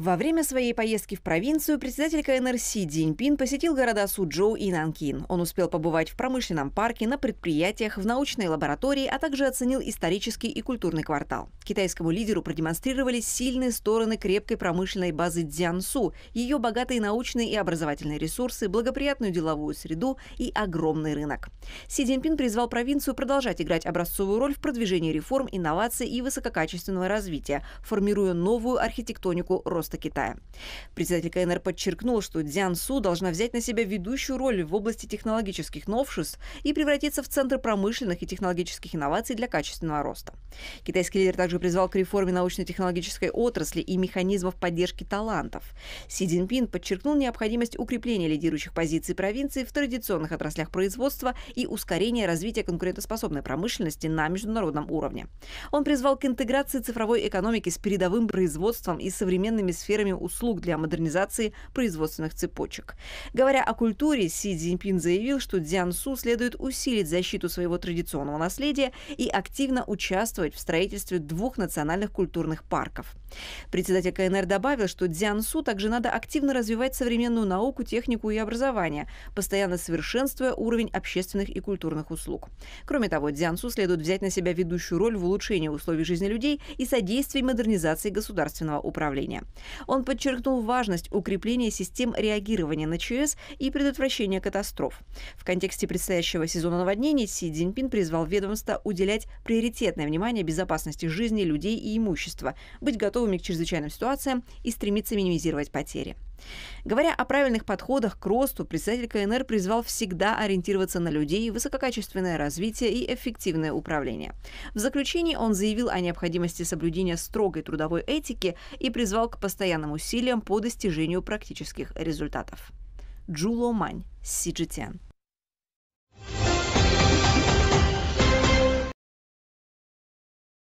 Во время своей поездки в провинцию председатель КНР Си Цзиньпин посетил города Суджоу и Нанкин. Он успел побывать в промышленном парке, на предприятиях, в научной лаборатории, а также оценил исторический и культурный квартал. Китайскому лидеру продемонстрировали сильные стороны крепкой промышленной базы Дзянсу, ее богатые научные и образовательные ресурсы, благоприятную деловую среду и огромный рынок. Си Цзиньпин призвал провинцию продолжать играть образцовую роль в продвижении реформ, инноваций и высококачественного развития, формируя новую архитектонику роста роста Китая. Председатель КНР подчеркнул, что Дзян Су должна взять на себя ведущую роль в области технологических новшеств и превратиться в центр промышленных и технологических инноваций для качественного роста. Китайский лидер также призвал к реформе научно-технологической отрасли и механизмов поддержки талантов. Си Цзиньпин подчеркнул необходимость укрепления лидирующих позиций провинции в традиционных отраслях производства и ускорения развития конкурентоспособной промышленности на международном уровне. Он призвал к интеграции цифровой экономики с передовым производством и современными сферами услуг для модернизации производственных цепочек. Говоря о культуре, Си Цзиньпин заявил, что Дзянсу следует усилить защиту своего традиционного наследия и активно участвовать в строительстве двух национальных культурных парков. Председатель КНР добавил, что Дзянсу также надо активно развивать современную науку, технику и образование, постоянно совершенствуя уровень общественных и культурных услуг. Кроме того, Дзянсу следует взять на себя ведущую роль в улучшении условий жизни людей и содействии модернизации государственного управления. Он подчеркнул важность укрепления систем реагирования на ЧС и предотвращения катастроф. В контексте предстоящего сезона наводнений Си Цзиньпин призвал ведомство уделять приоритетное внимание безопасности жизни людей и имущества, быть готовыми к чрезвычайным ситуациям и стремиться минимизировать потери. Говоря о правильных подходах к росту, председатель КНР призвал всегда ориентироваться на людей, высококачественное развитие и эффективное управление. В заключении он заявил о необходимости соблюдения строгой трудовой этики и призвал к постоянным усилиям по достижению практических результатов. Джуло Мань, CGTN.